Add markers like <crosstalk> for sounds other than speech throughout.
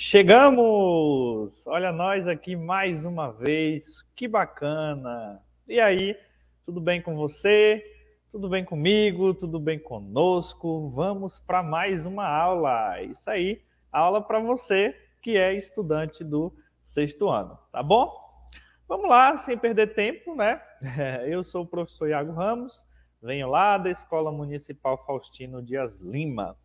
Chegamos! Olha nós aqui mais uma vez, que bacana! E aí, tudo bem com você? Tudo bem comigo? Tudo bem conosco? Vamos para mais uma aula. Isso aí, aula para você que é estudante do sexto ano, tá bom? Vamos lá, sem perder tempo, né? <laughs> Eu sou o professor Iago Ramos, venho lá da Escola Municipal Faustino Dias Lima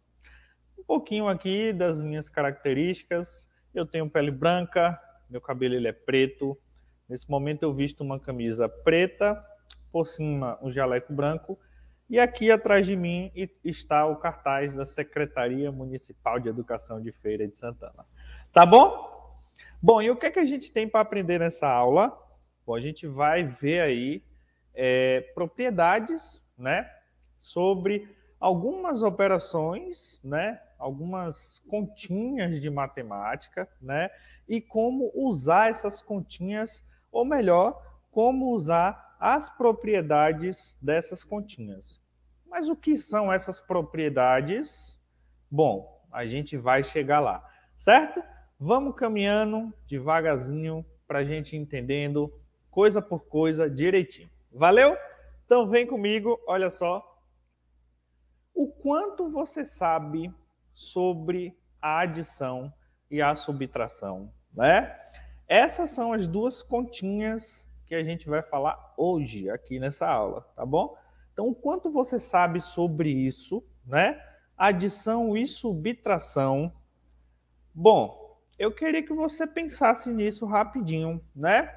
um pouquinho aqui das minhas características. Eu tenho pele branca, meu cabelo ele é preto. Nesse momento eu visto uma camisa preta, por cima um jaleco branco. E aqui atrás de mim está o cartaz da Secretaria Municipal de Educação de Feira de Santana. Tá bom? Bom, e o que, é que a gente tem para aprender nessa aula? Bom, a gente vai ver aí é, propriedades, né, sobre algumas operações, né, algumas continhas de matemática, né? E como usar essas continhas, ou melhor, como usar as propriedades dessas continhas. Mas o que são essas propriedades? Bom, a gente vai chegar lá, certo? Vamos caminhando devagarzinho para a gente entendendo coisa por coisa direitinho. Valeu? Então vem comigo, olha só. O quanto você sabe sobre a adição e a subtração, né? Essas são as duas continhas que a gente vai falar hoje aqui nessa aula, tá bom? Então, o quanto você sabe sobre isso, né? Adição e subtração. Bom, eu queria que você pensasse nisso rapidinho, né?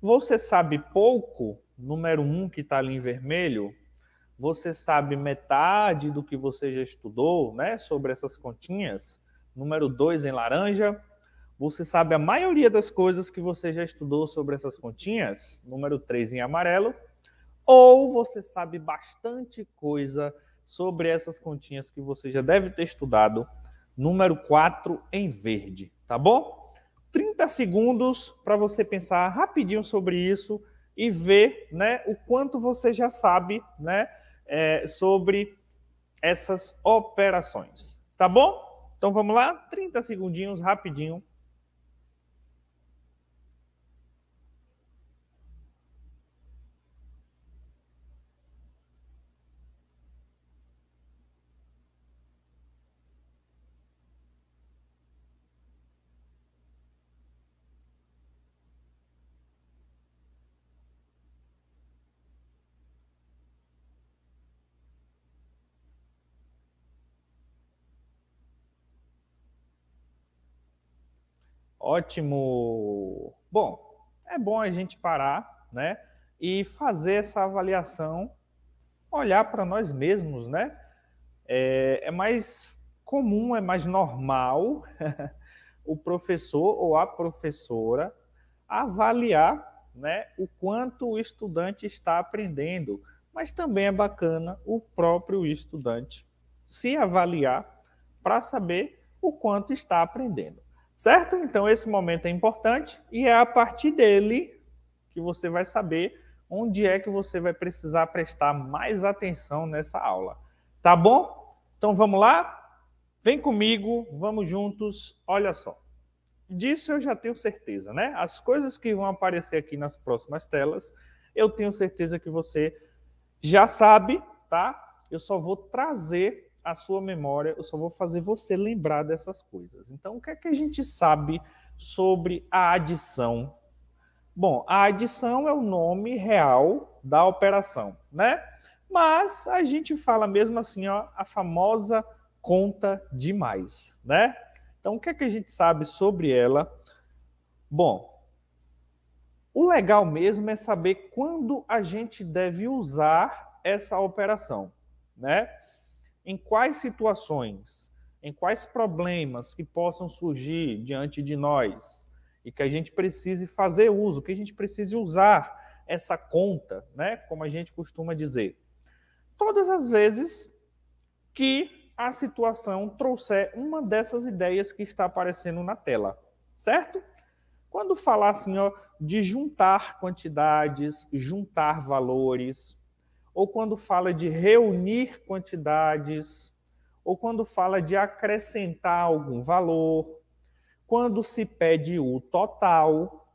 Você sabe pouco, número 1 um que está ali em vermelho, você sabe metade do que você já estudou, né, sobre essas continhas. Número 2 em laranja, você sabe a maioria das coisas que você já estudou sobre essas continhas. Número 3 em amarelo, ou você sabe bastante coisa sobre essas continhas que você já deve ter estudado. Número 4 em verde, tá bom? 30 segundos para você pensar rapidinho sobre isso e ver, né, o quanto você já sabe, né, é, sobre essas operações. Tá bom? Então vamos lá, 30 segundinhos, rapidinho, ótimo. Bom, é bom a gente parar, né? E fazer essa avaliação, olhar para nós mesmos, né? É, é mais comum, é mais normal <laughs> o professor ou a professora avaliar, né? O quanto o estudante está aprendendo, mas também é bacana o próprio estudante se avaliar para saber o quanto está aprendendo. Certo? Então esse momento é importante e é a partir dele que você vai saber onde é que você vai precisar prestar mais atenção nessa aula. Tá bom? Então vamos lá? Vem comigo, vamos juntos. Olha só. Disso eu já tenho certeza, né? As coisas que vão aparecer aqui nas próximas telas, eu tenho certeza que você já sabe, tá? Eu só vou trazer a sua memória, eu só vou fazer você lembrar dessas coisas. Então, o que é que a gente sabe sobre a adição? Bom, a adição é o nome real da operação, né? Mas a gente fala mesmo assim, ó, a famosa conta de mais, né? Então, o que é que a gente sabe sobre ela? Bom, o legal mesmo é saber quando a gente deve usar essa operação, né? em quais situações, em quais problemas que possam surgir diante de nós e que a gente precise fazer uso, que a gente precise usar essa conta, né, como a gente costuma dizer. Todas as vezes que a situação trouxer uma dessas ideias que está aparecendo na tela, certo? Quando falar assim, ó, de juntar quantidades, juntar valores, ou quando fala de reunir quantidades, ou quando fala de acrescentar algum valor, quando se pede o total.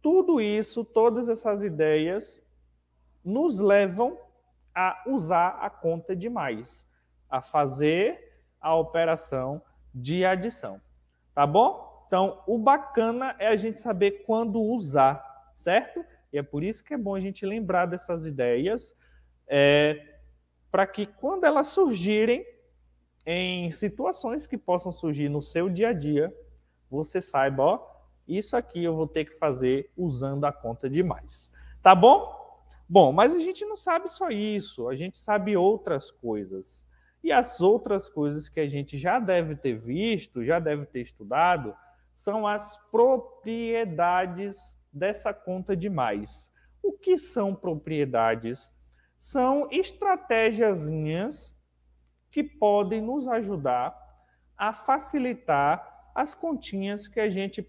Tudo isso, todas essas ideias, nos levam a usar a conta de mais, a fazer a operação de adição. Tá bom? Então, o bacana é a gente saber quando usar, certo? E é por isso que é bom a gente lembrar dessas ideias é, para que quando elas surgirem, em situações que possam surgir no seu dia a dia, você saiba, ó, isso aqui eu vou ter que fazer usando a conta de mais. Tá bom? Bom, mas a gente não sabe só isso, a gente sabe outras coisas. E as outras coisas que a gente já deve ter visto, já deve ter estudado, são as propriedades dessa conta de mais. O que são propriedades são estratégias que podem nos ajudar a facilitar as continhas que a gente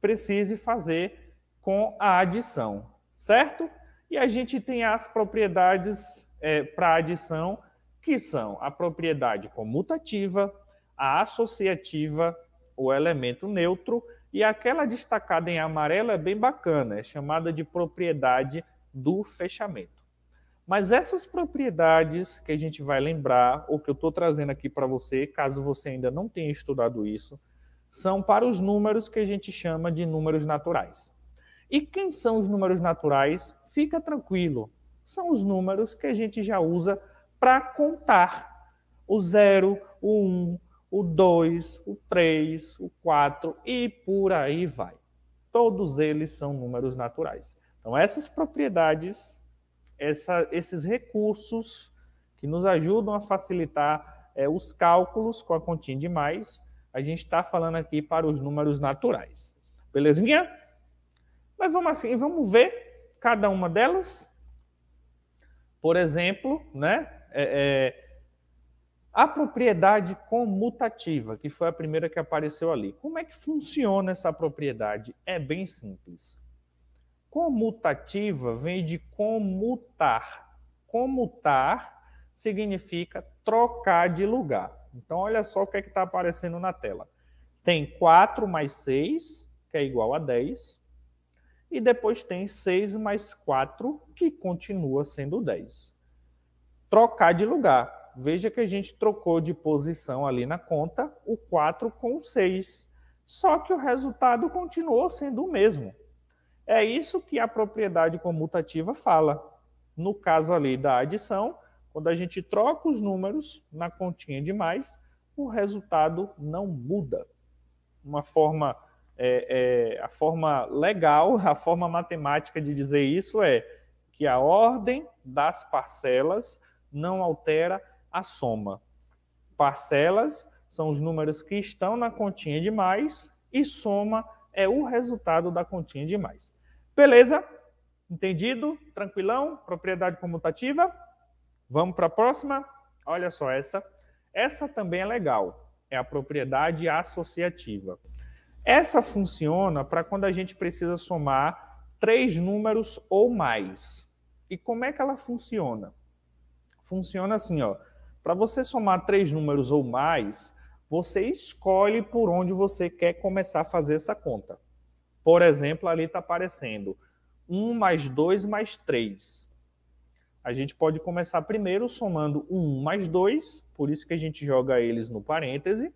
precise fazer com a adição, certo? E a gente tem as propriedades é, para adição, que são a propriedade comutativa, a associativa, o elemento neutro, e aquela destacada em amarelo é bem bacana, é chamada de propriedade do fechamento. Mas essas propriedades que a gente vai lembrar, ou que eu estou trazendo aqui para você, caso você ainda não tenha estudado isso, são para os números que a gente chama de números naturais. E quem são os números naturais? Fica tranquilo, são os números que a gente já usa para contar o 0, o 1, um, o 2, o 3, o 4 e por aí vai. Todos eles são números naturais. Então, essas propriedades essa, esses recursos que nos ajudam a facilitar é, os cálculos com a continha de mais, a gente está falando aqui para os números naturais. Belezinha? Mas vamos assim, vamos ver cada uma delas. Por exemplo, né? É, é, a propriedade comutativa, que foi a primeira que apareceu ali. Como é que funciona essa propriedade? É bem simples comutativa vem de comutar. Comutar significa trocar de lugar. Então, olha só o que é está aparecendo na tela. Tem 4 mais 6, que é igual a 10. E depois tem 6 mais 4, que continua sendo 10. Trocar de lugar. Veja que a gente trocou de posição ali na conta o 4 com o 6. Só que o resultado continuou sendo o mesmo. É isso que a propriedade comutativa fala. No caso ali da adição, quando a gente troca os números na continha de mais, o resultado não muda. Uma forma, é, é, a forma legal, a forma matemática de dizer isso é que a ordem das parcelas não altera a soma. Parcelas são os números que estão na continha de mais e soma é o resultado da continha de mais. Beleza? Entendido? Tranquilão? Propriedade comutativa? Vamos para a próxima? Olha só essa. Essa também é legal. É a propriedade associativa. Essa funciona para quando a gente precisa somar três números ou mais. E como é que ela funciona? Funciona assim, ó. Para você somar três números ou mais, você escolhe por onde você quer começar a fazer essa conta. Por exemplo, ali está aparecendo 1 mais 2 mais 3. A gente pode começar primeiro somando 1 mais 2, por isso que a gente joga eles no parêntese,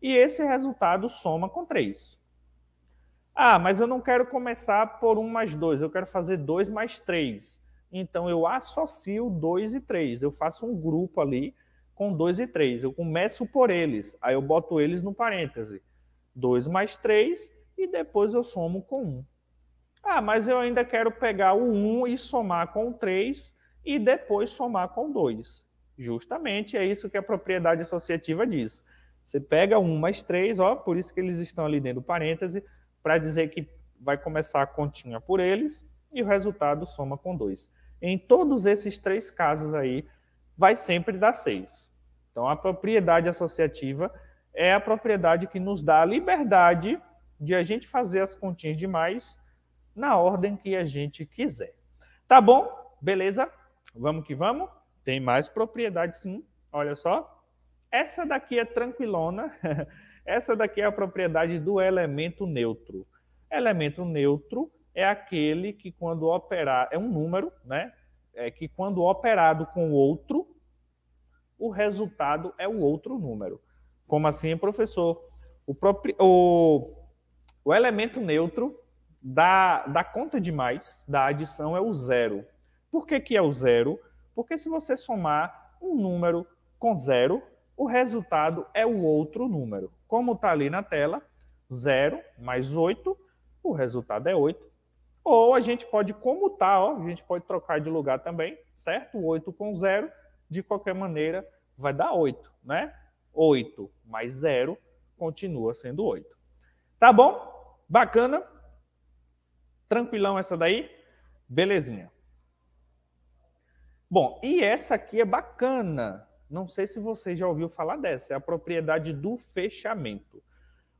e esse resultado soma com 3. Ah, mas eu não quero começar por 1 mais 2, eu quero fazer 2 mais 3. Então eu associo 2 e 3, eu faço um grupo ali com 2 e 3. Eu começo por eles, aí eu boto eles no parêntese. 2 mais 3 e depois eu somo com 1. Ah, mas eu ainda quero pegar o 1 e somar com 3 e depois somar com 2. Justamente é isso que a propriedade associativa diz. Você pega 1 mais 3, ó, por isso que eles estão ali dentro do parêntese, para dizer que vai começar a continha por eles e o resultado soma com 2. Em todos esses três casos aí, vai sempre dar 6. Então, a propriedade associativa é a propriedade que nos dá a liberdade de a gente fazer as continhas demais na ordem que a gente quiser. Tá bom? Beleza? Vamos que vamos? Tem mais propriedade sim. Olha só. Essa daqui é tranquilona. <laughs> Essa daqui é a propriedade do elemento neutro. Elemento neutro é aquele que quando operar, é um número, né? É que quando operado com outro, o resultado é o outro número. Como assim, professor? O, próprio, o o elemento neutro da, da conta de mais, da adição, é o zero. Por que, que é o zero? Porque se você somar um número com zero, o resultado é o outro número. Como está ali na tela, 0 mais 8, o resultado é 8. Ou a gente pode comutar, ó, a gente pode trocar de lugar também, certo? 8 com 0, de qualquer maneira, vai dar 8, né? 8 mais 0 continua sendo 8. Tá bom? Bacana? Tranquilão essa daí? Belezinha. Bom, e essa aqui é bacana. Não sei se você já ouviu falar dessa. É a propriedade do fechamento.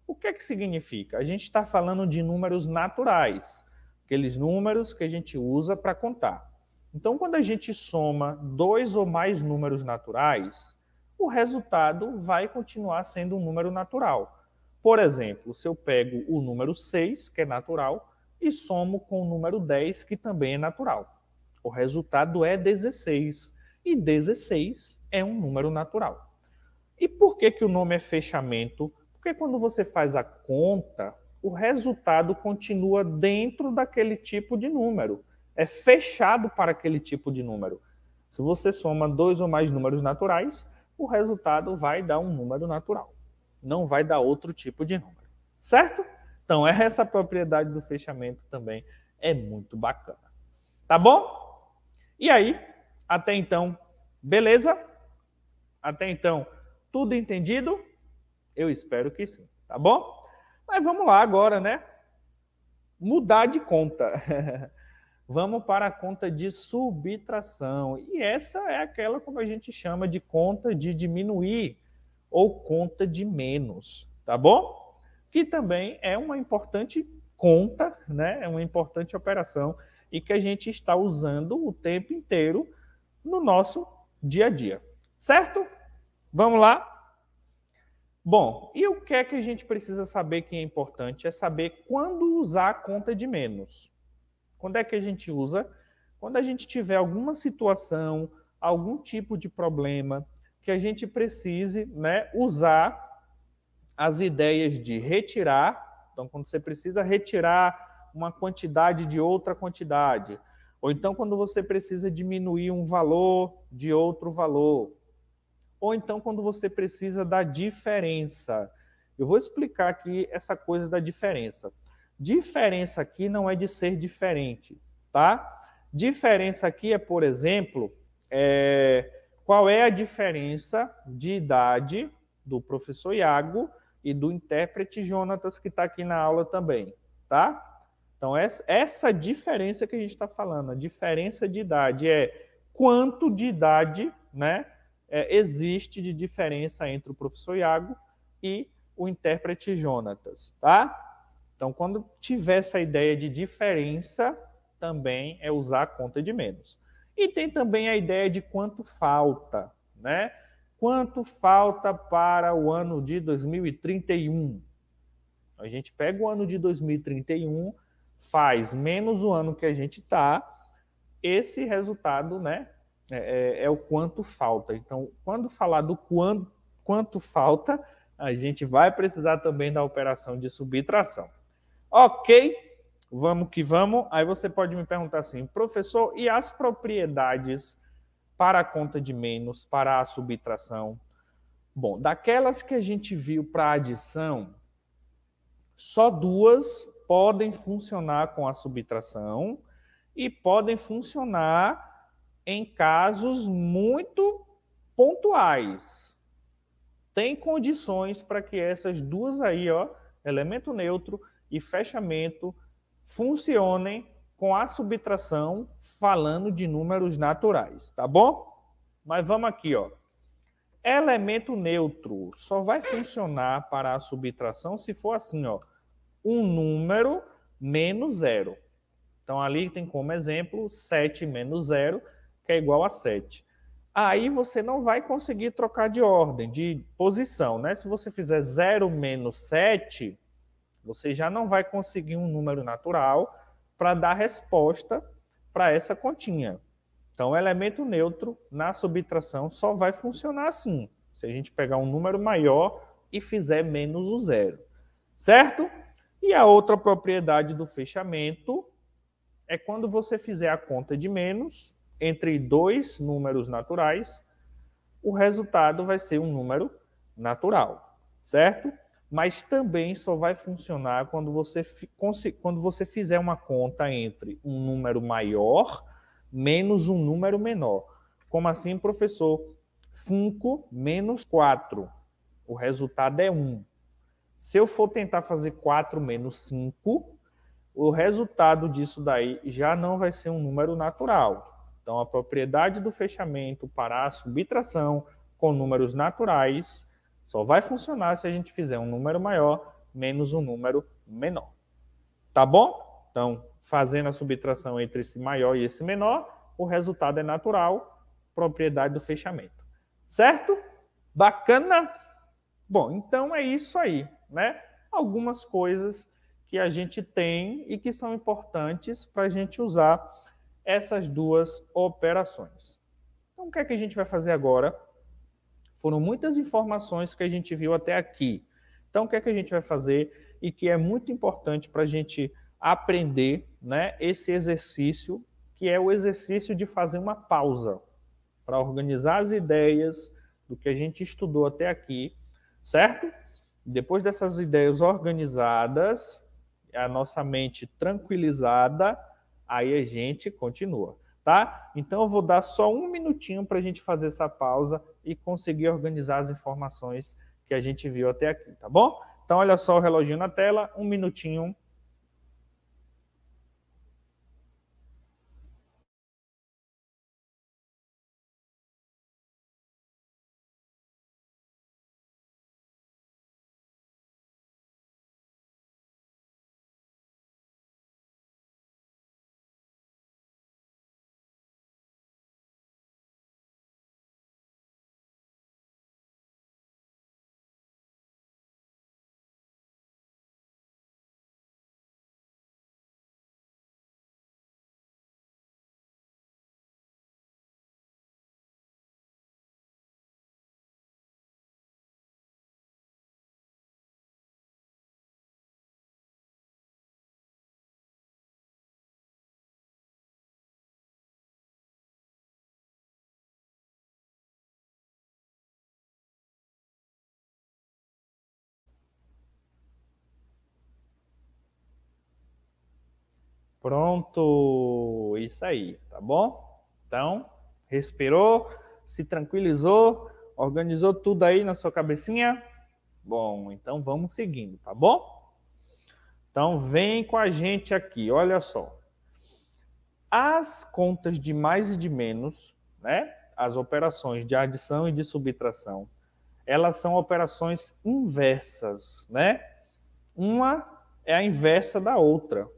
O que é que significa? A gente está falando de números naturais, aqueles números que a gente usa para contar. Então, quando a gente soma dois ou mais números naturais, o resultado vai continuar sendo um número natural. Por exemplo, se eu pego o número 6, que é natural, e somo com o número 10, que também é natural. O resultado é 16. E 16 é um número natural. E por que, que o nome é fechamento? Porque quando você faz a conta, o resultado continua dentro daquele tipo de número. É fechado para aquele tipo de número. Se você soma dois ou mais números naturais, o resultado vai dar um número natural não vai dar outro tipo de número, certo? Então, é essa propriedade do fechamento também é muito bacana. Tá bom? E aí, até então, beleza? Até então, tudo entendido? Eu espero que sim, tá bom? Mas vamos lá agora, né? Mudar de conta. <laughs> vamos para a conta de subtração. E essa é aquela como a gente chama de conta de diminuir ou conta de menos, tá bom? Que também é uma importante conta, né? É uma importante operação e que a gente está usando o tempo inteiro no nosso dia a dia, certo? Vamos lá? Bom, e o que é que a gente precisa saber que é importante? É saber quando usar a conta de menos. Quando é que a gente usa? Quando a gente tiver alguma situação, algum tipo de problema, que a gente precise né, usar as ideias de retirar. Então, quando você precisa retirar uma quantidade de outra quantidade, ou então quando você precisa diminuir um valor de outro valor, ou então quando você precisa da diferença. Eu vou explicar aqui essa coisa da diferença. Diferença aqui não é de ser diferente, tá? Diferença aqui é, por exemplo, é, qual é a diferença de idade do professor Iago e do intérprete Jonatas, que está aqui na aula também, tá? Então, essa diferença que a gente está falando, a diferença de idade é quanto de idade né, é, existe de diferença entre o professor Iago e o intérprete Jonatas, tá? Então, quando tiver essa ideia de diferença, também é usar a conta de menos. E tem também a ideia de quanto falta, né? Quanto falta para o ano de 2031? A gente pega o ano de 2031, faz menos o ano que a gente está, esse resultado, né, é, é, é, o quanto falta. Então, quando falar do quanto, quanto falta, a gente vai precisar também da operação de subtração. Ok? Vamos que vamos. Aí você pode me perguntar assim, professor, e as propriedades para a conta de menos, para a subtração? Bom, daquelas que a gente viu para adição, só duas podem funcionar com a subtração e podem funcionar em casos muito pontuais. Tem condições para que essas duas aí, ó, elemento neutro e fechamento funcionem com a subtração falando de números naturais, tá bom? Mas vamos aqui, ó. Elemento neutro só vai funcionar para a subtração se for assim, ó. Um número menos zero. Então, ali tem como exemplo 7 menos zero, que é igual a 7. Aí você não vai conseguir trocar de ordem, de posição, né? Se você fizer 0 menos 7, você já não vai conseguir um número natural para dar resposta para essa continha. Então, o elemento neutro na subtração só vai funcionar assim, se a gente pegar um número maior e fizer menos o zero, certo? E a outra propriedade do fechamento é quando você fizer a conta de menos entre dois números naturais, o resultado vai ser um número natural, certo? mas também só vai funcionar quando você, quando você fizer uma conta entre um número maior menos um número menor. Como assim, professor? 5 menos 4, o resultado é 1. Se eu for tentar fazer 4 menos 5, o resultado disso daí já não vai ser um número natural. Então, a propriedade do fechamento para a subtração com números naturais só vai funcionar se a gente fizer um número maior menos um número menor. Tá bom? Então, fazendo a subtração entre esse maior e esse menor, o resultado é natural, propriedade do fechamento. Certo? Bacana? Bom, então é isso aí, né? Algumas coisas que a gente tem e que são importantes para a gente usar essas duas operações. Então, o que é que a gente vai fazer agora? Foram muitas informações que a gente viu até aqui. Então, o que é que a gente vai fazer e que é muito importante para a gente aprender né, esse exercício, que é o exercício de fazer uma pausa para organizar as ideias do que a gente estudou até aqui, certo? Depois dessas ideias organizadas, a nossa mente tranquilizada, aí a gente continua, tá? Então eu vou dar só um minutinho para a gente fazer essa pausa e conseguir organizar as informações que a gente viu até aqui, tá bom? Então, olha só o reloginho na tela, um minutinho Pronto, isso aí, tá bom? Então, respirou, se tranquilizou, organizou tudo aí na sua cabecinha? Bom, então vamos seguindo, tá bom? Então vem com a gente aqui, olha só. As contas de mais e de menos, né? As operações de adição e de subtração, elas são operações inversas, né? Uma é a inversa da outra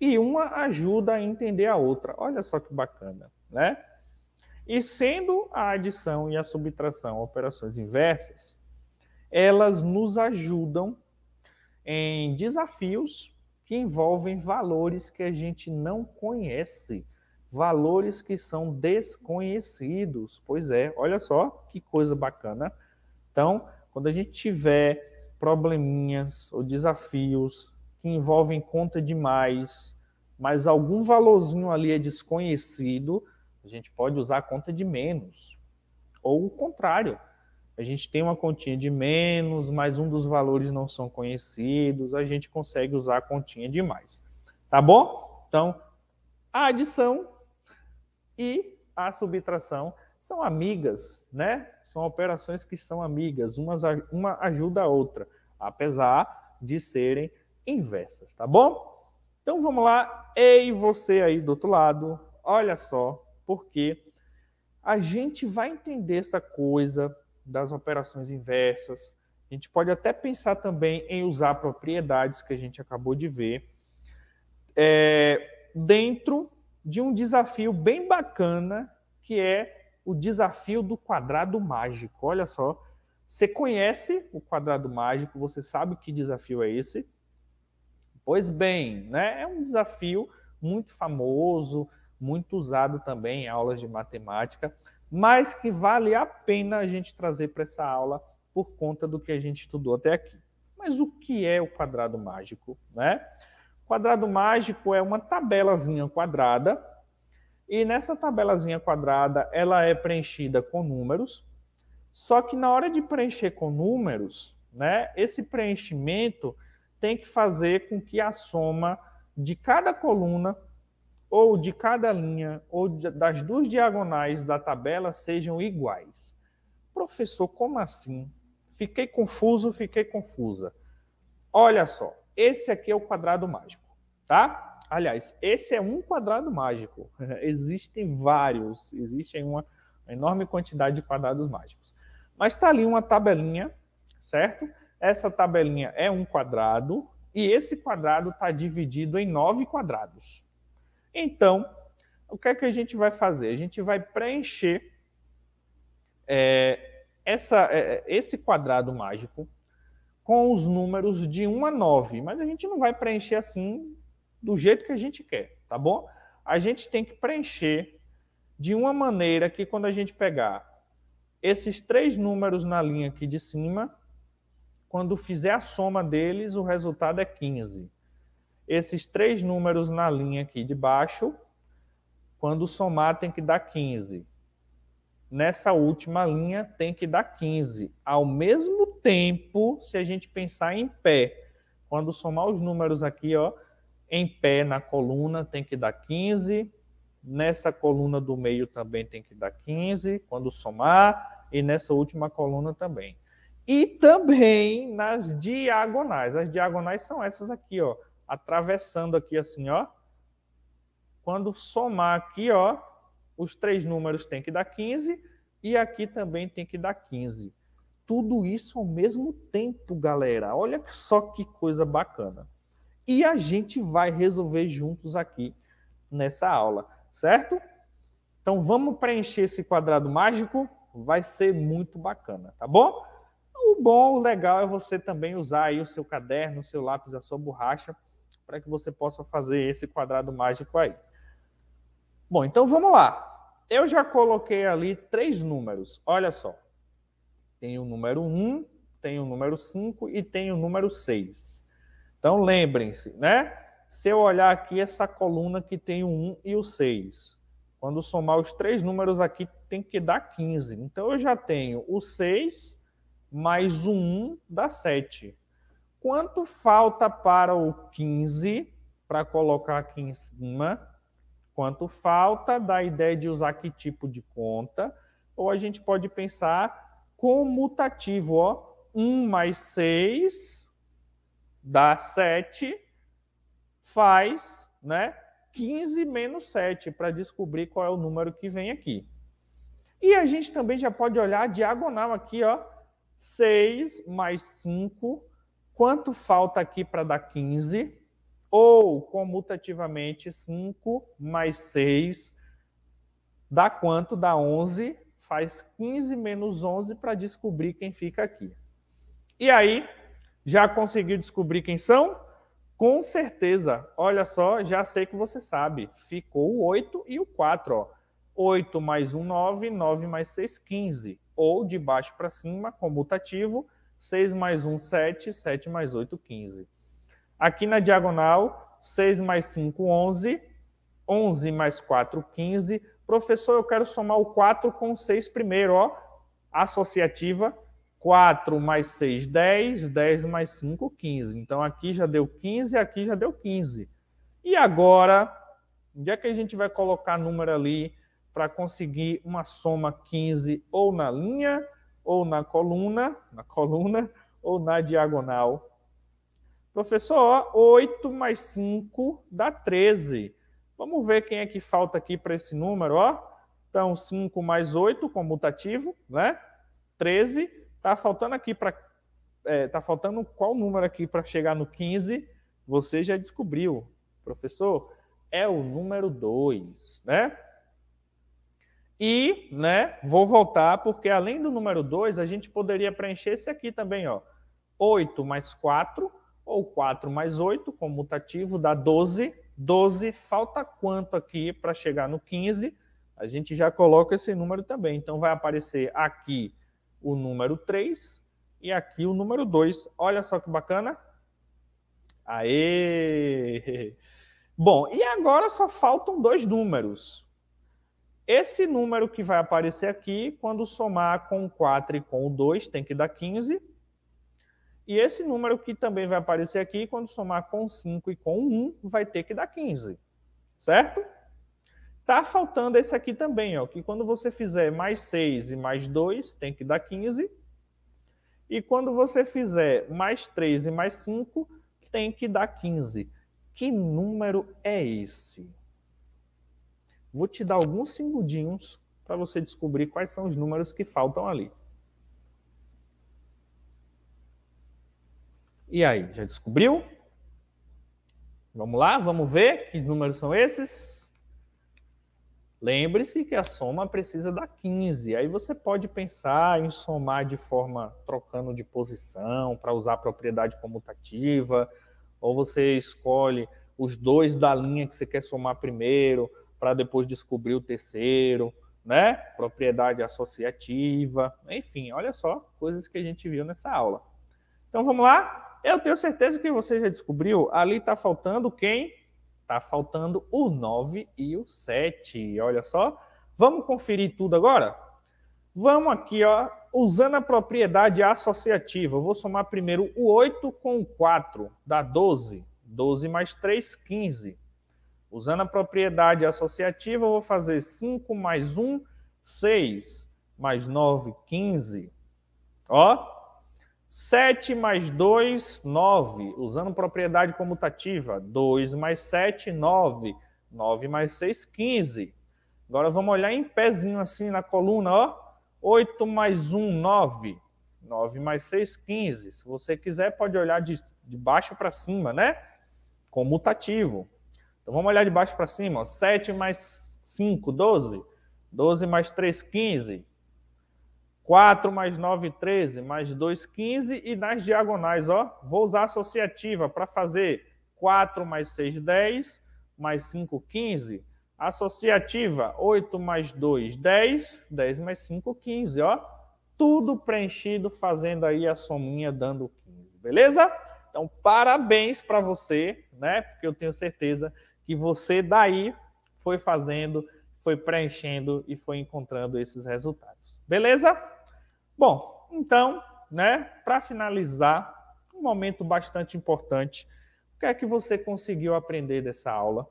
e uma ajuda a entender a outra. Olha só que bacana, né? E sendo a adição e a subtração operações inversas, elas nos ajudam em desafios que envolvem valores que a gente não conhece, valores que são desconhecidos. Pois é, olha só que coisa bacana. Então, quando a gente tiver probleminhas ou desafios que envolvem conta demais, mas algum valorzinho ali é desconhecido, a gente pode usar a conta de menos. Ou o contrário, a gente tem uma continha de menos, mas um dos valores não são conhecidos, a gente consegue usar a continha de mais. Tá bom? Então, a adição e a subtração são amigas, né? São operações que são amigas, uma ajuda a outra, apesar de serem inversas, tá bom? Então vamos lá. Ei, você aí do outro lado, olha só, porque a gente vai entender essa coisa das operações inversas. A gente pode até pensar também em usar propriedades que a gente acabou de ver é, dentro de um desafio bem bacana que é o desafio do quadrado mágico. Olha só, você conhece o quadrado mágico, você sabe que desafio é esse. Pois bem, né? é um desafio muito famoso, muito usado também em aulas de matemática, mas que vale a pena a gente trazer para essa aula por conta do que a gente estudou até aqui. Mas o que é o quadrado mágico? Né? O quadrado mágico é uma tabelazinha quadrada, e nessa tabelazinha quadrada ela é preenchida com números, só que na hora de preencher com números, né, esse preenchimento tem que fazer com que a soma de cada coluna ou de cada linha ou das duas diagonais da tabela sejam iguais. Professor, como assim? Fiquei confuso, fiquei confusa. Olha só, esse aqui é o quadrado mágico, tá? Aliás, esse é um quadrado mágico. <laughs> Existem vários, existem uma enorme quantidade de quadrados mágicos. Mas está ali uma tabelinha, certo? Essa tabelinha é um quadrado e esse quadrado está dividido em nove quadrados. Então, o que é que a gente vai fazer? A gente vai preencher é, essa, é, é esse quadrado mágico com os números de 1 a 9, mas a gente não vai preencher assim do jeito que a gente quer, tá bom? A gente tem que preencher de uma maneira que quando a gente pegar esses três números na linha aqui de cima, quando fizer a soma deles, o resultado é 15. Esses três números na linha aqui de baixo, quando somar, tem que dar 15. Nessa última linha, tem que dar 15. Ao mesmo tempo, se a gente pensar em pé, quando somar os números aqui, ó, em pé na coluna, tem que dar 15. Nessa coluna do meio também tem que dar 15, quando somar, e nessa última coluna também e também nas diagonais. As diagonais são essas aqui, ó, atravessando aqui assim, ó. Quando somar aqui, ó, os três números tem que dar 15 e aqui também tem que dar 15. Tudo isso ao mesmo tempo, galera. Olha só que coisa bacana. E a gente vai resolver juntos aqui nessa aula, certo? Então vamos preencher esse quadrado mágico, vai ser muito bacana, tá bom? O bom, o legal é você também usar aí o seu caderno, o seu lápis, a sua borracha, para que você possa fazer esse quadrado mágico aí. Bom, então vamos lá. Eu já coloquei ali três números, olha só. Tem o número 1, tem o número 5 e tem o número 6. Então lembrem-se, né? Se eu olhar aqui essa coluna que tem o 1 e o 6, quando somar os três números aqui tem que dar 15. Então eu já tenho o 6, mais o 1 dá 7. Quanto falta para o 15, para colocar aqui em cima? Quanto falta da ideia de usar que tipo de conta? Ou a gente pode pensar comutativo, ó. 1 mais 6 dá 7, faz né, 15 menos 7 para descobrir qual é o número que vem aqui. E a gente também já pode olhar a diagonal aqui, ó, 6 mais 5, quanto falta aqui para dar 15? Ou, comutativamente, 5 mais 6 dá quanto? Dá 11, faz 15 menos 11 para descobrir quem fica aqui. E aí, já conseguiu descobrir quem são? Com certeza. Olha só, já sei que você sabe. Ficou o 8 e o 4. Ó. 8 mais 1, 9. 9 mais 6, 15 ou de baixo para cima, comutativo, 6 mais 1, 7, 7 mais 8, 15. Aqui na diagonal, 6 mais 5, 11, 11 mais 4, 15. Professor, eu quero somar o 4 com 6 primeiro, ó, associativa, 4 mais 6, 10, 10 mais 5, 15. Então aqui já deu 15, aqui já deu 15. E agora, onde é que a gente vai colocar número ali para conseguir uma soma 15 ou na linha, ou na coluna, na coluna, ou na diagonal. Professor, 8 mais 5 dá 13. Vamos ver quem é que falta aqui para esse número, ó. Então, 5 mais 8, comutativo, né? 13. Está faltando aqui para... É, tá faltando qual número aqui para chegar no 15? Você já descobriu, professor. É o número 2, né? E, né, vou voltar, porque além do número 2, a gente poderia preencher esse aqui também, ó. 8 mais 4, ou 4 mais 8, comutativo, dá 12. 12, falta quanto aqui para chegar no 15? A gente já coloca esse número também. Então, vai aparecer aqui o número 3 e aqui o número 2. Olha só que bacana. Aê! <laughs> Bom, e agora só faltam dois números. Esse número que vai aparecer aqui, quando somar com o 4 e com o 2, tem que dar 15. E esse número que também vai aparecer aqui, quando somar com 5 e com 1, vai ter que dar 15. Certo? Está faltando esse aqui também, ó, que quando você fizer mais 6 e mais 2, tem que dar 15. E quando você fizer mais 3 e mais 5, tem que dar 15. Que número é esse? Vou te dar alguns segundinhos para você descobrir quais são os números que faltam ali. E aí, já descobriu? Vamos lá, vamos ver que números são esses. Lembre-se que a soma precisa dar 15. Aí você pode pensar em somar de forma trocando de posição para usar a propriedade comutativa, ou você escolhe os dois da linha que você quer somar primeiro, para depois descobrir o terceiro, né? Propriedade associativa, enfim, olha só coisas que a gente viu nessa aula. Então vamos lá? Eu tenho certeza que você já descobriu. Ali está faltando quem? Está faltando o 9 e o 7. Olha só. Vamos conferir tudo agora? Vamos aqui, ó, usando a propriedade associativa. Eu vou somar primeiro o 8 com o 4, dá 12. 12 mais 3, 15. Usando a propriedade associativa, eu vou fazer 5 mais 1, 6, mais 9, 15. Ó, 7 mais 2, 9. Usando propriedade comutativa, 2 mais 7, 9. 9 mais 6, 15. Agora vamos olhar em pezinho assim na coluna, ó. 8 mais 1, 9. 9 mais 6, 15. Se você quiser, pode olhar de, de baixo para cima, né? Comutativo. Então vamos olhar de baixo para cima. Ó. 7 mais 5, 12. 12 mais 3, 15. 4 mais 9, 13. Mais 2, 15. E nas diagonais, ó, vou usar associativa para fazer 4 mais 6, 10. Mais 5, 15. Associativa, 8 mais 2, 10. 10 mais 5, 15. Ó. Tudo preenchido, fazendo aí a sominha, dando 15. Beleza? Então, parabéns para você, né? Porque eu tenho certeza que e você daí foi fazendo, foi preenchendo e foi encontrando esses resultados. Beleza? Bom, então, né, para finalizar, um momento bastante importante. O que é que você conseguiu aprender dessa aula?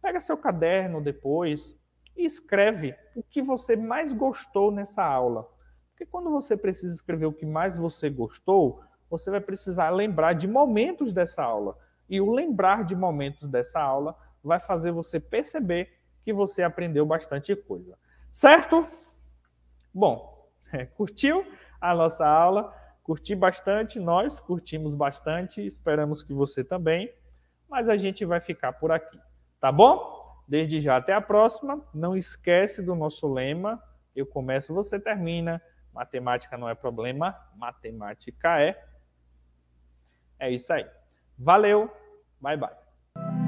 Pega seu caderno depois e escreve o que você mais gostou nessa aula. Porque quando você precisa escrever o que mais você gostou, você vai precisar lembrar de momentos dessa aula. E o lembrar de momentos dessa aula vai fazer você perceber que você aprendeu bastante coisa. Certo? Bom, <laughs> é, curtiu a nossa aula? Curti bastante, nós curtimos bastante, esperamos que você também, mas a gente vai ficar por aqui, tá bom? Desde já até a próxima. Não esquece do nosso lema: eu começo, você termina. Matemática não é problema, matemática é. É isso aí. Valeu, bye bye.